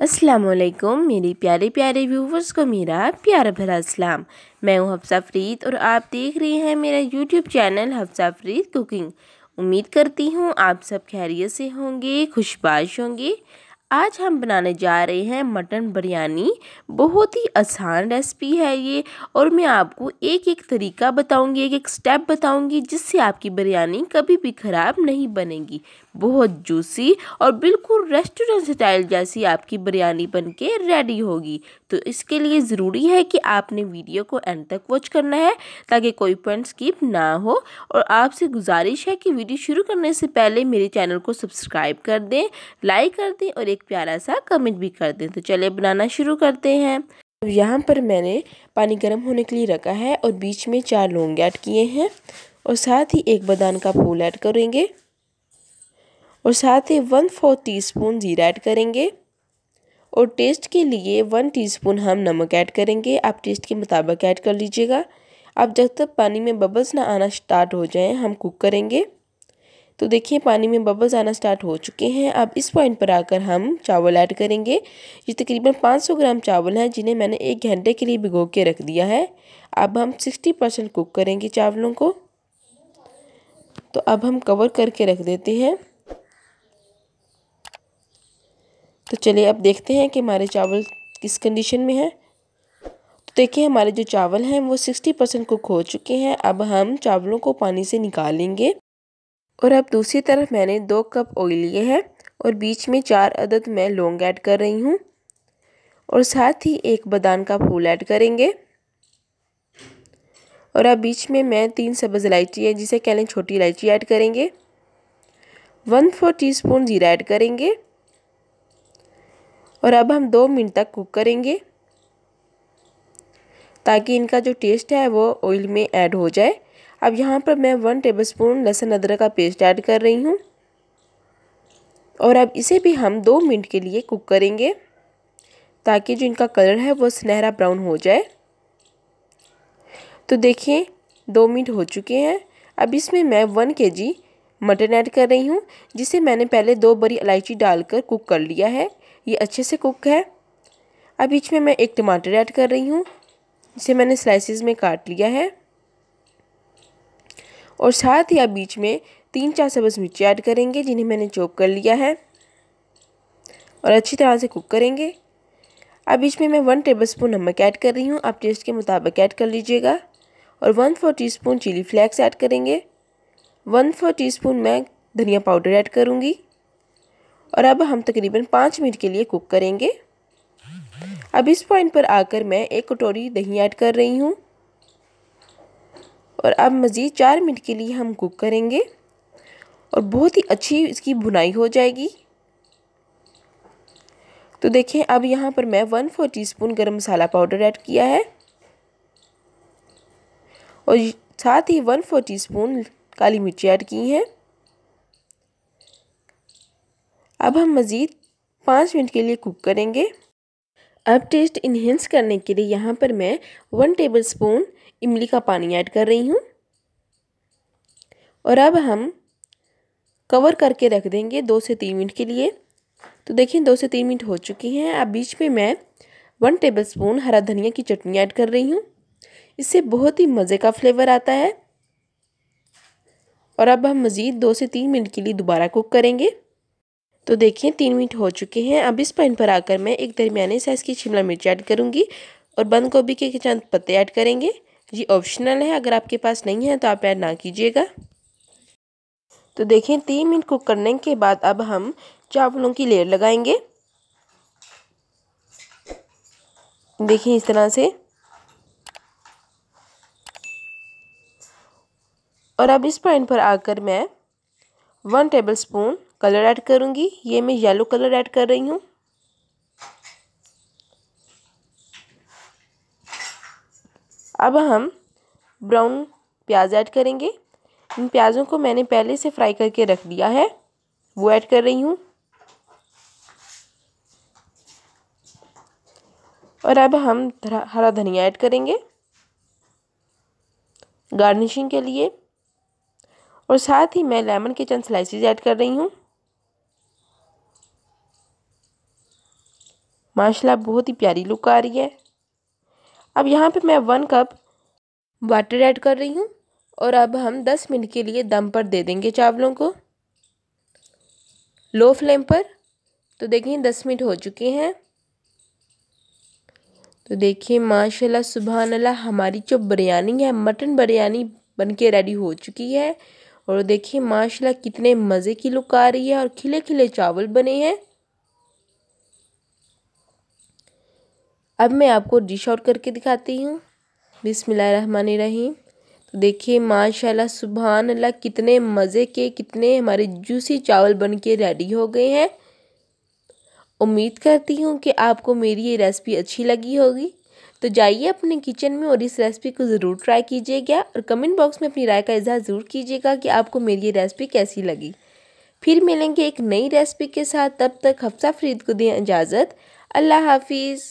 असलकुम मेरे प्यारे प्यारे व्यूवर्स को मेरा प्यार भरा सलाम मैं हूँ हफ्सा फरीद और आप देख रहे हैं मेरा YouTube channel Hafsa Farid cooking उम्मीद करती हूँ आप सब खैरियत से होंगे खुशबाश होंगे आज हम बनाने जा रहे हैं मटन बिरयानी बहुत ही आसान रेसिपी है ये और मैं आपको एक एक तरीका बताऊंगी एक एक स्टेप बताऊंगी जिससे आपकी बिरयानी कभी भी ख़राब नहीं बनेगी बहुत जूसी और बिल्कुल रेस्टोरेंट स्टाइल जैसी आपकी बिरयानी बन के रेडी होगी तो इसके लिए ज़रूरी है कि आपने वीडियो को एंड तक वॉच करना है ताकि कोई पॉइंट स्किप ना हो और आपसे गुजारिश है कि वीडियो शुरू करने से पहले मेरे चैनल को सब्सक्राइब कर दें लाइक कर दें और एक प्यारा सा कमेंट भी कर दें तो चलिए बनाना शुरू करते हैं अब यहाँ पर मैंने पानी गर्म होने के लिए रखा है और बीच में चार लौंग ऐड किए हैं और साथ ही एक बादाम का फूल ऐड करेंगे और साथ ही वन फोर टीस्पून जीरा ऐड करेंगे और टेस्ट के लिए वन टीस्पून हम नमक ऐड करेंगे आप टेस्ट के मुताबिक ऐड कर लीजिएगा अब जब तक पानी में बबल्स ना आना स्टार्ट हो जाएँ हम कुक करेंगे तो देखिए पानी में बबल्स आना स्टार्ट हो चुके हैं अब इस पॉइंट पर आकर हम चावल ऐड करेंगे ये तकरीबन 500 ग्राम चावल हैं जिन्हें मैंने एक घंटे के लिए भिगो के रख दिया है अब हम 60 परसेंट कुक करेंगे चावलों को तो अब हम कवर करके रख देते हैं तो चलिए अब देखते हैं कि हमारे चावल किस कंडीशन में है तो देखिए हमारे जो चावल हैं वो सिक्सटी परसेंट कुक हो चुके हैं अब हम चावलों को पानी से निकालेंगे और अब दूसरी तरफ मैंने दो कप ऑयल लिए हैं और बीच में चार अदद मैं लौंग ऐड कर रही हूँ और साथ ही एक बादाम का फूल ऐड करेंगे और अब बीच में मैं तीन सब्ज़ इलायची है जिसे कह लें छोटी इलायची ऐड करेंगे वन फोर टीस्पून ज़ीरा ऐड करेंगे और अब हम दो मिनट तक कुक करेंगे ताकि इनका जो टेस्ट है वो ऑयल में ऐड हो जाए अब यहाँ पर मैं वन टेबलस्पून लहसुन अदरक का पेस्ट ऐड कर रही हूँ और अब इसे भी हम दो मिनट के लिए कुक करेंगे ताकि जो इनका कलर है वो सुनहरा ब्राउन हो जाए तो देखिए दो मिनट हो चुके हैं अब इसमें मैं वन के जी मटन ऐड कर रही हूँ जिसे मैंने पहले दो बड़ी इलायची डालकर कुक कर लिया है ये अच्छे से कुक है अब बीच में मैं एक टमाटर ऐड कर रही हूँ जिसे मैंने स्लाइसिस में काट लिया है और साथ ही आप बीच में तीन चार सब्ज़ मिर्ची ऐड करेंगे जिन्हें मैंने चॉप कर लिया है और अच्छी तरह से कुक करेंगे अब बीच में मैं वन टेबल स्पून नमक ऐड कर रही हूँ आप टेस्ट के मुताबिक ऐड कर लीजिएगा और one four teaspoon chilli flakes add करेंगे वन फोर टी स्पून मैं धनिया पाउडर ऐड करूँगी और अब हम तकरीबन पाँच मिनट के लिए कुक करेंगे अब इस पॉइंट पर आकर मैं एक कटोरी दही ऐड कर रही हूँ और अब मज़ीद चार मिनट के लिए हम कुक करेंगे और बहुत ही अच्छी इसकी भुनाई हो जाएगी तो देखें अब यहाँ पर मैं वन फोर टी स्पून गर्म मसाला पाउडर ऐड किया है और साथ ही वन फोर टी स्पून काली मिर्ची ऐड की हैं अब हम मज़ीद पाँच मिनट के लिए कुक करेंगे अब टेस्ट इन्हेंस करने के लिए यहाँ पर मैं वन टेबल स्पून इमली का पानी ऐड कर रही हूँ और अब हम कवर करके रख देंगे दो से तीन मिनट के लिए तो देखिए दो से तीन मिनट हो चुकी हैं अब बीच में मैं वन टेबल स्पून हरा धनिया की चटनी ऐड कर रही हूँ इससे बहुत ही मज़े का फ्लेवर आता है और अब हम मज़ीद दो से तीन मिनट के लिए दोबारा कुक करेंगे तो देखिए तीन मिनट हो चुके हैं अब इस पॉइंट पर आकर मैं एक दरमियाने साइज़ की शिमला मिर्च ऐड करूँगी और बंद गोभी के चंद पत्ते ऐड करेंगे ये ऑप्शनल है अगर आपके पास नहीं है तो आप ऐड ना कीजिएगा तो देखें तीन मिनट कुक करने के बाद अब हम चावलों की लेयर लगाएंगे देखिए इस तरह से और अब इस पॉइंट पर आकर मैं one tablespoon colour add करूँगी ये मैं येलो कलर ऐड कर रही हूँ अब हम ब्राउन प्याज ऐड करेंगे इन प्याज़ों को मैंने पहले से फ्राई करके रख दिया है वो ऐड कर रही हूँ और अब हम हरा धनिया ऐड करेंगे गार्निशिंग के लिए और साथ ही मैं लेमन के चंद स्लाइसेस ऐड कर रही हूँ माशाल्लाह बहुत ही प्यारी लुक आ रही है अब यहाँ पे मैं वन कप वाटर ऐड कर रही हूँ और अब हम दस मिनट के लिए दम पर दे देंगे चावलों को लो फ्लेम पर तो देखिए दस मिनट हो चुके हैं तो देखिए माशाल्लाह सुबहान अल्लाह हमारी जो बिरयानी है मटन बिरयानी बनके रेडी हो चुकी है और देखिए माशाल्लाह कितने मज़े की लुक आ रही है और खिले खिले चावल बने हैं अब मैं आपको डिश आउट करके दिखाती हूँ बिसमीम तो देखिए माशाल्लाह सुबहान अल्लाह कितने मज़े के कितने हमारे जूसी चावल बन के रेडी हो गए हैं उम्मीद करती हूँ कि आपको मेरी ये रेसिपी अच्छी लगी होगी तो जाइए अपने किचन में और इस रेसिपी को ज़रूर ट्राई कीजिएगा और कमेंट बॉक्स में अपनी राय का इजहार ज़रूर कीजिएगा कि आपको मेरी ये रेसिपी कैसी लगी फिर मिलेंगे एक नई रेसिपी के साथ तब तक हफ्सा फरीद को दें इजाज़त अल्लाह हाफिज़